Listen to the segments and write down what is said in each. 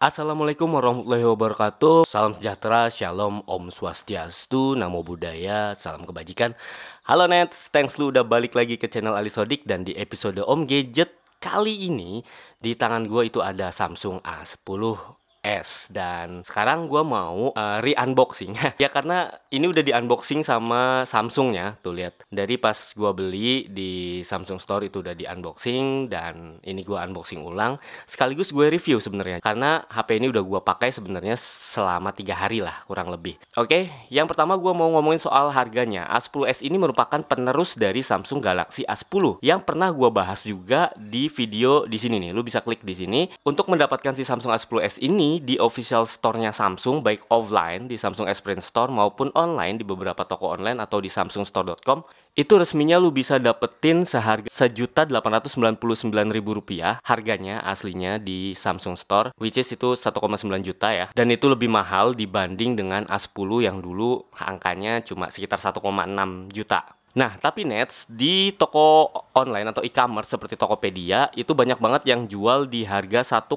Assalamualaikum warahmatullahi wabarakatuh Salam sejahtera, shalom, om swastiastu, namo buddhaya, salam kebajikan Halo Nets, thanks lu udah balik lagi ke channel Ali Sodik Dan di episode Om Gadget kali ini Di tangan gue itu ada Samsung A10 S dan sekarang gue mau uh, re-unboxing ya karena ini udah di-unboxing sama Samsung ya tuh lihat dari pas gue beli di Samsung Store itu udah di-unboxing dan ini gue unboxing ulang sekaligus gue review sebenarnya karena HP ini udah gue pakai sebenarnya selama tiga hari lah kurang lebih oke okay, yang pertama gue mau ngomongin soal harganya A10s ini merupakan penerus dari Samsung Galaxy A10 yang pernah gue bahas juga di video di sini nih lu bisa klik di sini untuk mendapatkan si Samsung A10s ini di official store-nya Samsung baik offline di Samsung Experience Store maupun online di beberapa toko online atau di samsungstore.com itu resminya lu bisa dapetin seharga sejuta delapan ratus sembilan sembilan puluh ribu rupiah harganya aslinya di Samsung Store which is itu 1,9 juta ya dan itu lebih mahal dibanding dengan A10 yang dulu angkanya cuma sekitar 1,6 juta Nah, tapi Nets, di toko online atau e-commerce seperti Tokopedia, itu banyak banget yang jual di harga 1,7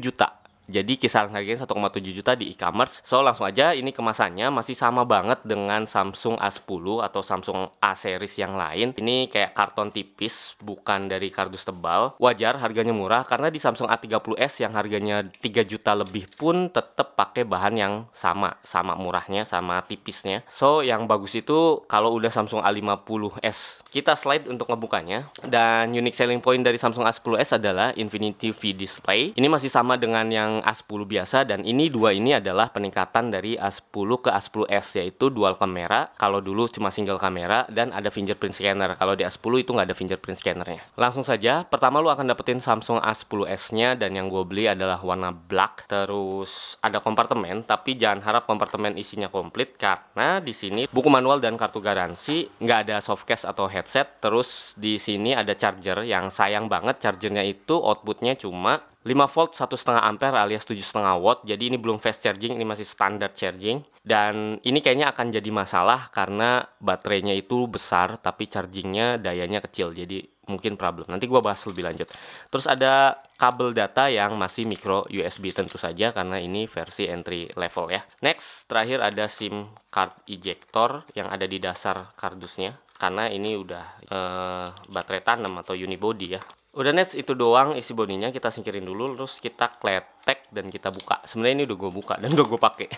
juta. Jadi kisaran harganya 1,7 juta di e-commerce. So langsung aja ini kemasannya masih sama banget dengan Samsung A10 atau Samsung A series yang lain. Ini kayak karton tipis, bukan dari kardus tebal. Wajar harganya murah karena di Samsung A30s yang harganya 3 juta lebih pun tetap pakai bahan yang sama, sama murahnya, sama tipisnya. So yang bagus itu kalau udah Samsung A50s. Kita slide untuk ngebukanya dan unique selling point dari Samsung A10s adalah Infinity V display. Ini masih sama dengan yang A10 biasa dan ini dua ini adalah peningkatan dari A10 ke A10s yaitu dual kamera kalau dulu cuma single kamera dan ada fingerprint scanner kalau di A10 itu nggak ada fingerprint scannernya langsung saja pertama lu akan dapetin Samsung A10s nya dan yang gue beli adalah warna black terus ada kompartemen tapi jangan harap kompartemen isinya komplit karena di sini buku manual dan kartu garansi nggak ada softcase atau headset terus di sini ada charger yang sayang banget chargernya itu outputnya cuma 5 volt 1,5 ampere alias 7,5 watt. Jadi ini belum fast charging, ini masih standar charging. Dan ini kayaknya akan jadi masalah karena baterainya itu besar tapi chargingnya dayanya kecil. Jadi mungkin problem. Nanti gua bahas lebih lanjut. Terus ada kabel data yang masih micro USB tentu saja karena ini versi entry level ya. Next, terakhir ada SIM card ejector yang ada di dasar kardusnya karena ini udah uh, baterai tanam atau unibody ya udah next itu doang isi bodinya kita singkirin dulu terus kita kletek dan kita buka sebenarnya ini udah gue buka dan udah gue pakai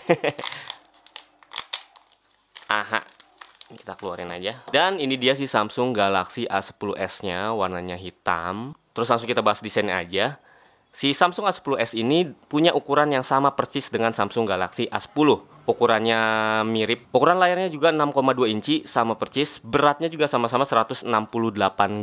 aha kita keluarin aja dan ini dia si Samsung Galaxy A10s nya warnanya hitam terus langsung kita bahas desainnya aja Si Samsung A10s ini punya ukuran yang sama persis dengan Samsung Galaxy A10. Ukurannya mirip. Ukuran layarnya juga 6,2 inci, sama persis. Beratnya juga sama-sama 168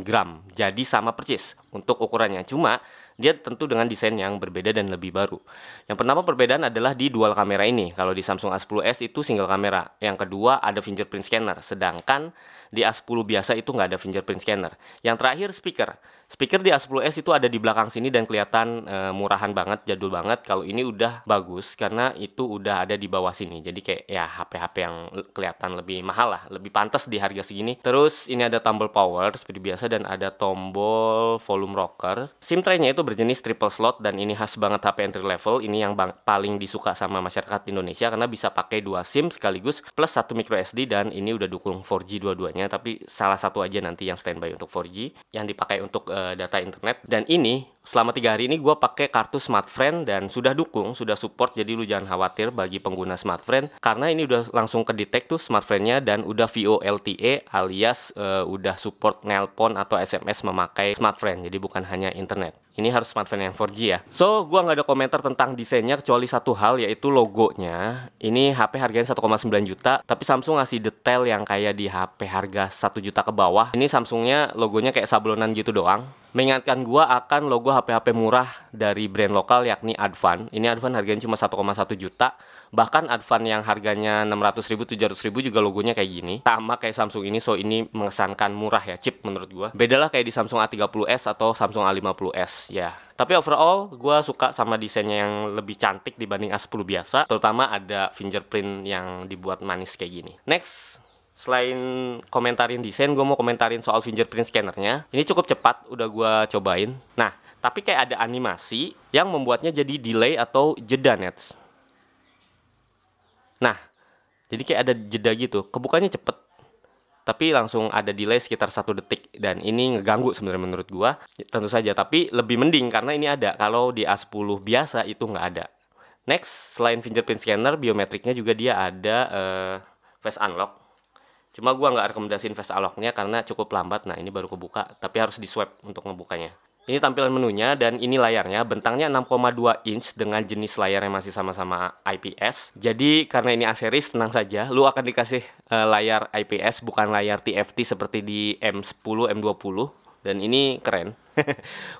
gram. Jadi sama persis untuk ukurannya. Cuma dia tentu dengan desain yang berbeda dan lebih baru. Yang pertama perbedaan adalah di dual kamera ini. Kalau di Samsung A10s itu single kamera. Yang kedua ada fingerprint scanner. Sedangkan di A10 biasa itu nggak ada fingerprint scanner. Yang terakhir speaker. Speaker di A10S itu ada di belakang sini dan kelihatan e, murahan banget, jadul banget. Kalau ini udah bagus karena itu udah ada di bawah sini. Jadi kayak ya HP-HP yang kelihatan lebih mahal lah, lebih pantas di harga segini. Terus ini ada tombol power seperti biasa dan ada tombol volume rocker. SIM tray-nya itu berjenis triple slot dan ini khas banget HP entry level. Ini yang bang paling disuka sama masyarakat Indonesia karena bisa pakai dua SIM sekaligus plus satu micro SD dan ini udah dukung 4G dua-duanya tapi salah satu aja nanti yang standby untuk 4G yang dipakai untuk e, Eh, data internet dan ini selama tiga hari ini gue pakai kartu Smartfren dan sudah dukung, sudah support, jadi lu jangan khawatir bagi pengguna Smartfren karena ini udah langsung ke detect tuh friend nya dan udah VoLTE alias uh, udah support nelpon atau SMS memakai Smartfren jadi bukan hanya internet. Ini harus Smartfren yang 4G ya. So, gue nggak ada komentar tentang desainnya kecuali satu hal yaitu logonya. Ini HP harganya 1,9 juta, tapi Samsung ngasih detail yang kayak di HP harga 1 juta ke bawah. Ini Samsungnya logonya kayak sablonan gitu doang mengingatkan gua akan logo HP-HP murah dari brand lokal yakni Advan. Ini Advan harganya cuma 1,1 juta. Bahkan Advan yang harganya 600 ribu, 700 ribu juga logonya kayak gini. Sama kayak Samsung ini, so ini mengesankan murah ya, chip menurut gua. Bedalah kayak di Samsung A30s atau Samsung A50s ya. Yeah. Tapi overall gue suka sama desainnya yang lebih cantik dibanding A10 biasa Terutama ada fingerprint yang dibuat manis kayak gini Next selain komentarin desain gue mau komentarin soal fingerprint scannernya ini cukup cepat udah gue cobain nah tapi kayak ada animasi yang membuatnya jadi delay atau jeda nets nah jadi kayak ada jeda gitu kebukanya cepet tapi langsung ada delay sekitar satu detik dan ini ngeganggu sebenarnya menurut gue. Ya, tentu saja tapi lebih mending karena ini ada kalau di A10 biasa itu nggak ada next selain fingerprint scanner biometriknya juga dia ada uh, face unlock Cuma gue nggak rekomendasi invest aloknya karena cukup lambat. Nah ini baru kebuka, tapi harus di swipe untuk ngebukanya. Ini tampilan menunya dan ini layarnya. Bentangnya 6,2 inch dengan jenis layarnya masih sama-sama IPS. Jadi karena ini A-series, tenang saja. Lu akan dikasih uh, layar IPS bukan layar TFT seperti di M10, M20 dan ini keren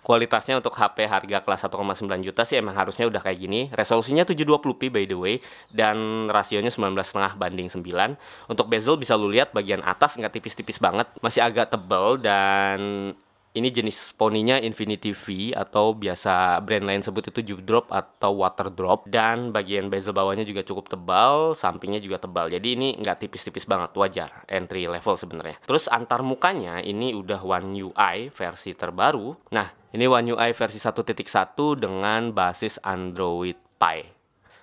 kualitasnya untuk HP harga kelas 1,9 juta sih emang harusnya udah kayak gini resolusinya 720p by the way dan rasionya 19,5 banding 9 untuk bezel bisa lu lihat bagian atas nggak tipis-tipis banget masih agak tebel dan ini jenis poninya Infinity V atau biasa brand lain sebut itu juke drop atau water drop dan bagian bezel bawahnya juga cukup tebal, sampingnya juga tebal. Jadi ini nggak tipis-tipis banget, wajar entry level sebenarnya. Terus antar mukanya ini udah One UI versi terbaru. Nah, ini One UI versi 1.1 dengan basis Android Pie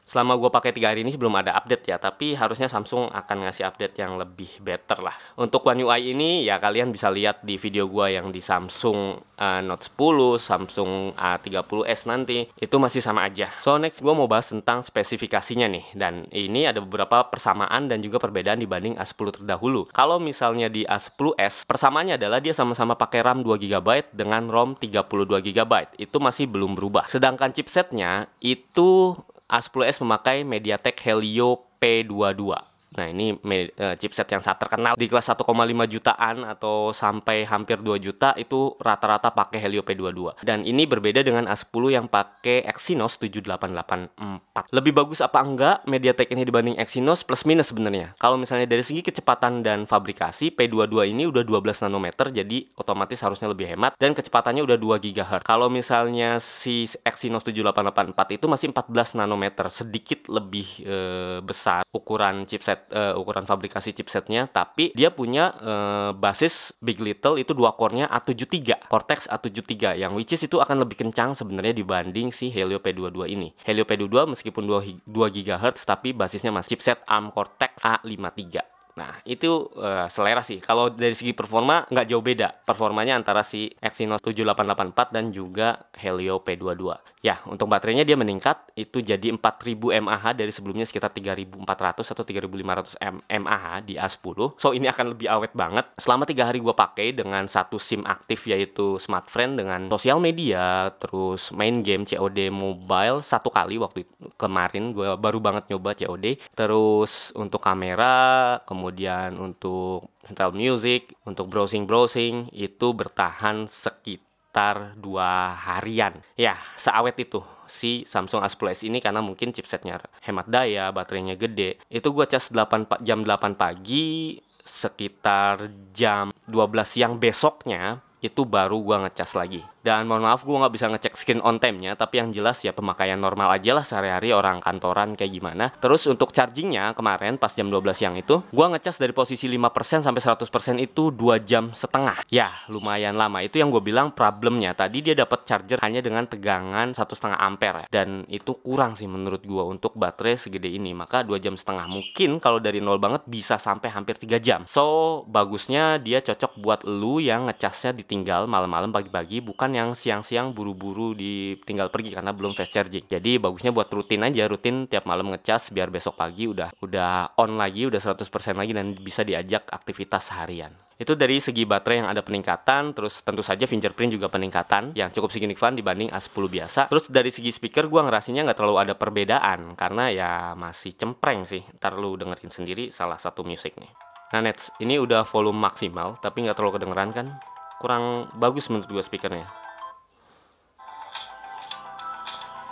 selama gue pakai tiga hari ini belum ada update ya tapi harusnya Samsung akan ngasih update yang lebih better lah untuk One UI ini ya kalian bisa lihat di video gue yang di Samsung uh, Note 10 Samsung eh, A30s nanti itu masih sama aja so next gue mau bahas tentang spesifikasinya nih dan ini ada beberapa persamaan dan juga perbedaan dibanding A10 terdahulu kalau misalnya di A10s persamaannya adalah dia sama-sama pakai RAM 2GB dengan ROM 32GB itu masih belum berubah sedangkan chipsetnya itu A10s memakai MediaTek Helio P22 Nah ini eh, chipset yang saat terkenal di kelas 1,5 jutaan atau sampai hampir 2 juta itu rata-rata pakai Helio P22. Dan ini berbeda dengan A10 yang pakai Exynos 7884. Lebih bagus apa enggak MediaTek ini dibanding Exynos plus minus sebenarnya. Kalau misalnya dari segi kecepatan dan fabrikasi P22 ini udah 12 nanometer jadi otomatis harusnya lebih hemat dan kecepatannya udah 2 GHz. Kalau misalnya si Exynos 7884 itu masih 14 nanometer, sedikit lebih e, besar ukuran chipset uh, ukuran fabrikasi chipsetnya tapi dia punya uh, basis Big Little itu dua core-nya A73 Cortex A73 yang which is itu akan lebih kencang sebenarnya dibanding si Helio P22 ini Helio P22 meskipun 2, 2 GHz tapi basisnya masih chipset ARM Cortex A53 Nah, itu uh, selera sih. Kalau dari segi performa nggak jauh beda performanya antara si Exynos 7884 dan juga Helio P22. Ya, untuk baterainya dia meningkat itu jadi 4000 mAh dari sebelumnya sekitar 3400 atau 3500 mAh di A10. So, ini akan lebih awet banget. Selama tiga hari gue pakai dengan satu SIM aktif yaitu Smartfren dengan sosial media, terus main game COD mobile satu kali waktu itu. kemarin gue baru banget nyoba COD. Terus untuk kamera, kemudian kemudian untuk Central Music, untuk browsing-browsing itu bertahan sekitar dua harian. Ya, seawet itu si Samsung A10s ini karena mungkin chipsetnya hemat daya, baterainya gede. Itu gua cas 8, jam 8 pagi, sekitar jam 12 siang besoknya itu baru gua ngecas lagi. Dan mohon maaf gue nggak bisa ngecek skin on time-nya, tapi yang jelas ya pemakaian normal aja lah sehari-hari orang kantoran kayak gimana. Terus untuk chargingnya kemarin pas jam 12 siang itu, gue ngecas dari posisi 5% sampai 100% itu 2 jam setengah. Ya lumayan lama, itu yang gue bilang problemnya. Tadi dia dapat charger hanya dengan tegangan satu setengah ampere dan itu kurang sih menurut gue untuk baterai segede ini. Maka 2 jam setengah mungkin kalau dari nol banget bisa sampai hampir 3 jam. So bagusnya dia cocok buat lu yang ngecasnya ditinggal malam-malam pagi-pagi bukan yang siang-siang buru-buru ditinggal pergi karena belum fast charging. Jadi bagusnya buat rutin aja, rutin tiap malam ngecas biar besok pagi udah udah on lagi, udah 100% lagi dan bisa diajak aktivitas seharian. Itu dari segi baterai yang ada peningkatan, terus tentu saja fingerprint juga peningkatan yang cukup signifikan dibanding A10 biasa. Terus dari segi speaker gua ngerasinya nggak terlalu ada perbedaan karena ya masih cempreng sih. Ntar lu dengerin sendiri salah satu musik nih. Nah Nets, ini udah volume maksimal tapi nggak terlalu kedengeran kan? Kurang bagus menurut gue speakernya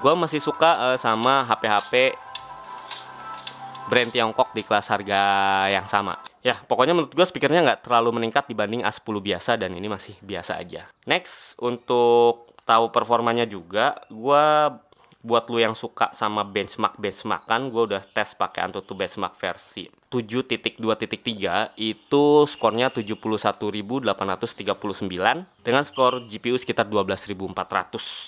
gue masih suka uh, sama HP-HP brand Tiongkok di kelas harga yang sama. Ya, pokoknya menurut gue speakernya nggak terlalu meningkat dibanding A10 biasa dan ini masih biasa aja. Next, untuk tahu performanya juga, gue buat lu yang suka sama benchmark benchmarkan gue udah tes pakai Antutu benchmark versi 7.2.3 itu skornya 71.839 dengan skor GPU sekitar 12.400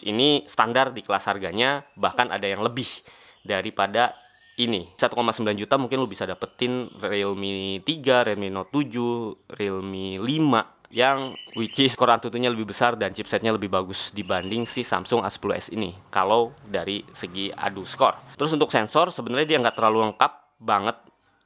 ini standar di kelas harganya bahkan ada yang lebih daripada ini 1,9 juta mungkin lu bisa dapetin Realme 3, Realme Note 7, Realme 5 yang which is Core lebih besar dan chipsetnya lebih bagus dibanding si Samsung A10s ini kalau dari segi adu skor. Terus untuk sensor sebenarnya dia nggak terlalu lengkap banget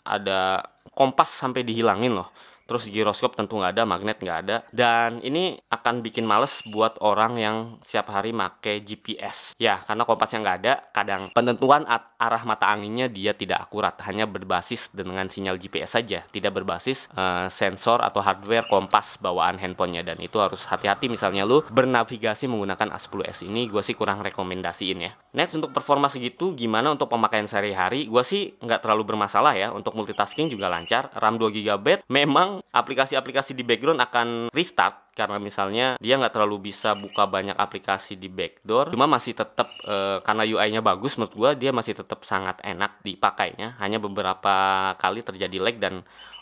ada kompas sampai dihilangin loh terus giroskop tentu nggak ada, magnet nggak ada. Dan ini akan bikin males buat orang yang setiap hari make GPS. Ya, karena kompasnya nggak ada, kadang penentuan arah mata anginnya dia tidak akurat, hanya berbasis dengan sinyal GPS saja, tidak berbasis uh, sensor atau hardware kompas bawaan handphonenya. Dan itu harus hati-hati misalnya lu bernavigasi menggunakan A10S ini, gue sih kurang rekomendasiin ya. Next, untuk performa segitu, gimana untuk pemakaian sehari-hari? Gue sih nggak terlalu bermasalah ya, untuk multitasking juga lancar, RAM 2GB memang aplikasi-aplikasi di background akan restart karena misalnya dia nggak terlalu bisa buka banyak aplikasi di backdoor cuma masih tetap e, eh, karena UI-nya bagus menurut gua dia masih tetap sangat enak dipakainya hanya beberapa kali terjadi lag dan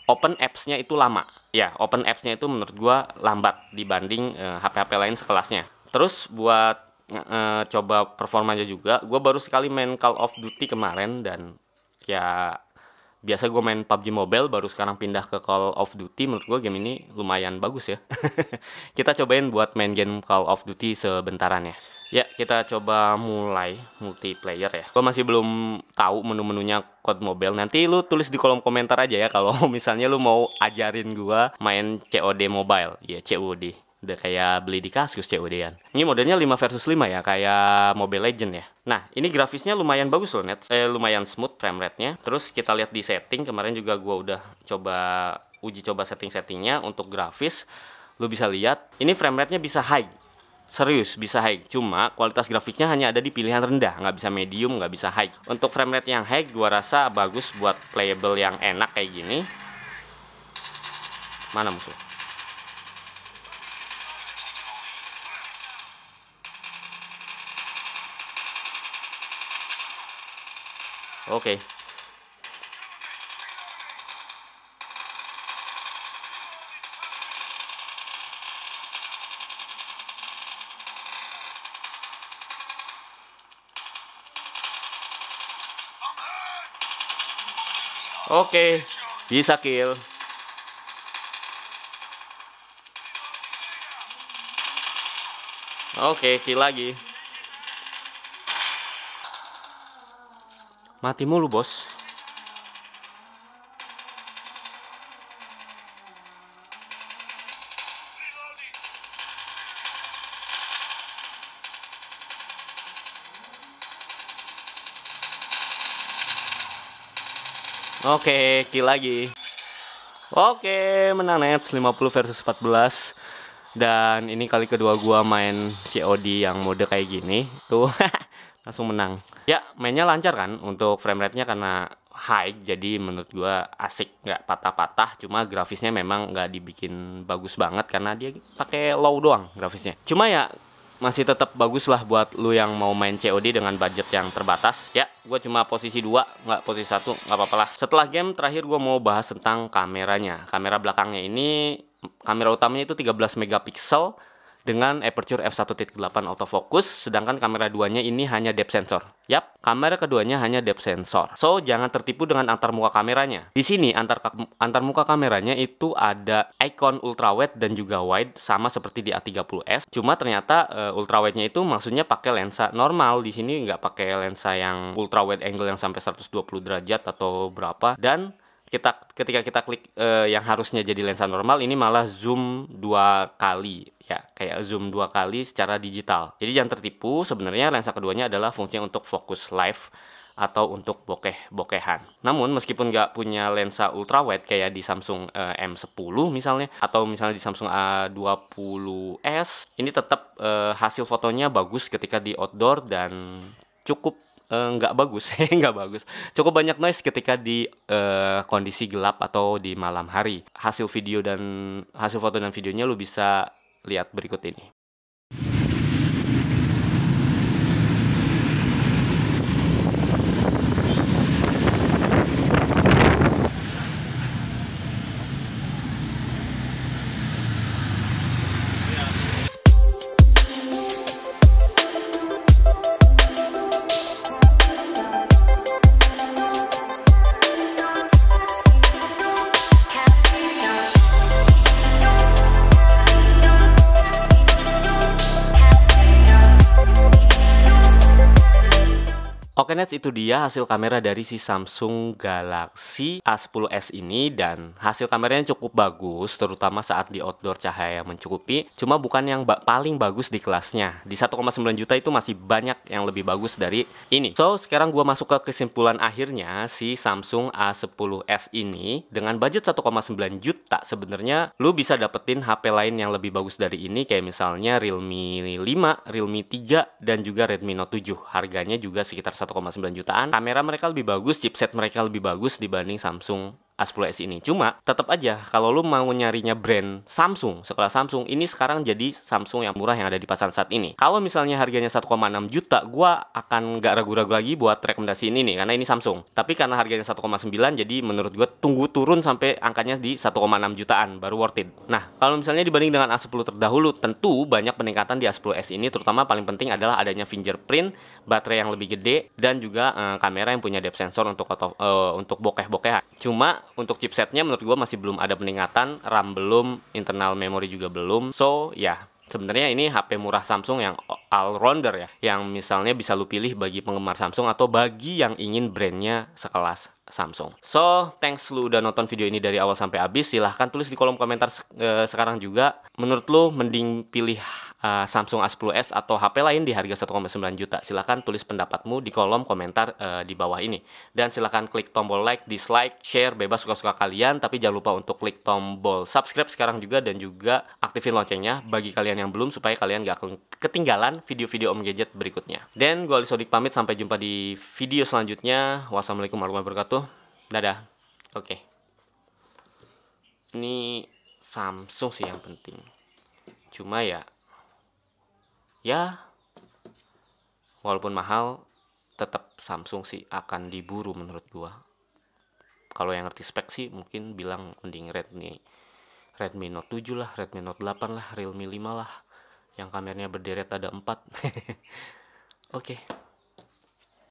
open apps-nya itu lama ya open apps-nya itu menurut gua lambat dibanding HP-HP eh, lain sekelasnya terus buat e, coba performanya juga gua baru sekali main Call of Duty kemarin dan ya biasa gue main PUBG Mobile baru sekarang pindah ke Call of Duty menurut gue game ini lumayan bagus ya kita cobain buat main game Call of Duty sebentaran ya ya kita coba mulai multiplayer ya gue masih belum tahu menu-menunya Code Mobile nanti lu tulis di kolom komentar aja ya kalau misalnya lu mau ajarin gue main COD Mobile ya COD udah kayak beli di Kaskus COD-an. Ini modelnya 5 versus 5 ya, kayak Mobile Legend ya. Nah, ini grafisnya lumayan bagus loh, net. Eh, lumayan smooth frame rate-nya. Terus kita lihat di setting, kemarin juga gua udah coba uji coba setting-settingnya untuk grafis. Lu bisa lihat, ini frame rate-nya bisa high. Serius, bisa high. Cuma kualitas grafiknya hanya ada di pilihan rendah, nggak bisa medium, nggak bisa high. Untuk frame rate yang high, gua rasa bagus buat playable yang enak kayak gini. Mana musuh? Oke. Okay. Oke, okay, bisa kill. Oke, okay, kill lagi. Mati mulu, Bos. Oke, kill lagi. Oke, menang Nets 50 versus 14. Dan ini kali kedua gua main COD yang mode kayak gini. Tuh. langsung menang. Ya, mainnya lancar kan untuk frame rate-nya karena high, jadi menurut gue asik, nggak patah-patah. Cuma grafisnya memang nggak dibikin bagus banget karena dia pakai low doang grafisnya. Cuma ya masih tetap bagus lah buat lu yang mau main COD dengan budget yang terbatas. Ya, gue cuma posisi dua, nggak posisi satu, nggak apa-apa lah. Setelah game terakhir gue mau bahas tentang kameranya. Kamera belakangnya ini, kamera utamanya itu 13 megapiksel dengan aperture f1.8 autofocus, sedangkan kamera duanya ini hanya depth sensor. Yap, kamera keduanya hanya depth sensor. So, jangan tertipu dengan antar muka kameranya. Di sini, antar, antar muka kameranya itu ada icon ultrawide dan juga wide, sama seperti di A30S. Cuma ternyata uh, ultrawide-nya itu maksudnya pakai lensa normal. Di sini nggak pakai lensa yang ultrawide angle yang sampai 120 derajat atau berapa. Dan kita ketika kita klik uh, yang harusnya jadi lensa normal ini malah zoom dua kali ya kayak zoom dua kali secara digital jadi jangan tertipu sebenarnya lensa keduanya adalah fungsinya untuk fokus live atau untuk bokeh-bokehan. Namun meskipun nggak punya lensa ultrawide kayak di Samsung eh, uh, M10 misalnya atau misalnya di Samsung A20s, ini tetap uh, eh, hasil fotonya bagus ketika di outdoor dan cukup Eh, nggak uh, bagus, eh, nggak bagus. Cukup banyak noise ketika di uh, kondisi gelap atau di malam hari. Hasil video dan hasil foto dan videonya lu bisa lihat berikut ini. Nets itu dia hasil kamera dari si Samsung Galaxy A10s ini dan hasil kameranya cukup bagus terutama saat di outdoor cahaya mencukupi cuma bukan yang ba paling bagus di kelasnya di 1,9 juta itu masih banyak yang lebih bagus dari ini so sekarang gua masuk ke kesimpulan akhirnya si Samsung A10s ini dengan budget 1,9 juta sebenarnya lu bisa dapetin HP lain yang lebih bagus dari ini kayak misalnya Realme 5, Realme 3 dan juga Redmi Note 7 harganya juga sekitar 1,9 jutaan kamera mereka lebih bagus chipset mereka lebih bagus dibanding Samsung A10s ini. Cuma tetap aja kalau lu mau nyarinya brand Samsung, sekelas Samsung ini sekarang jadi Samsung yang murah yang ada di pasar saat ini. Kalau misalnya harganya 1,6 juta, gua akan nggak ragu-ragu lagi buat rekomendasi ini nih, karena ini Samsung. Tapi karena harganya 1,9 jadi menurut gue tunggu turun sampai angkanya di 1,6 jutaan baru worth it. Nah, kalau misalnya dibanding dengan A10 terdahulu, tentu banyak peningkatan di A10s ini terutama paling penting adalah adanya fingerprint, baterai yang lebih gede dan juga eh, kamera yang punya depth sensor untuk eh, untuk bokeh-bokeh. Cuma untuk chipsetnya menurut gue masih belum ada peningkatan, RAM belum, internal memory juga belum. So, ya, yeah. Sebenarnya ini HP murah Samsung yang all-rounder ya, yang misalnya bisa lu pilih bagi penggemar Samsung atau bagi yang ingin brandnya sekelas Samsung. So, thanks lu udah nonton video ini dari awal sampai habis. Silahkan tulis di kolom komentar eh, sekarang juga. Menurut lu, mending pilih uh, Samsung A10s atau HP lain di harga 1,9 juta. Silahkan tulis pendapatmu di kolom komentar uh, di bawah ini. Dan silahkan klik tombol like, dislike, share, bebas suka-suka kalian. Tapi jangan lupa untuk klik tombol subscribe sekarang juga dan juga aktifin loncengnya bagi kalian yang belum supaya kalian gak ketinggalan video-video Om Gadget berikutnya. Dan gue Ali Sodik pamit, sampai jumpa di video selanjutnya. Wassalamualaikum warahmatullahi wabarakatuh. Dadah. Oke. Okay. Ini Samsung sih yang penting. Cuma ya ya walaupun mahal tetap Samsung sih akan diburu menurut gua kalau yang ngerti spek sih mungkin bilang mending Redmi Redmi Note 7 lah, Redmi Note 8 lah, Realme 5 lah yang kameranya berderet ada 4 oke okay.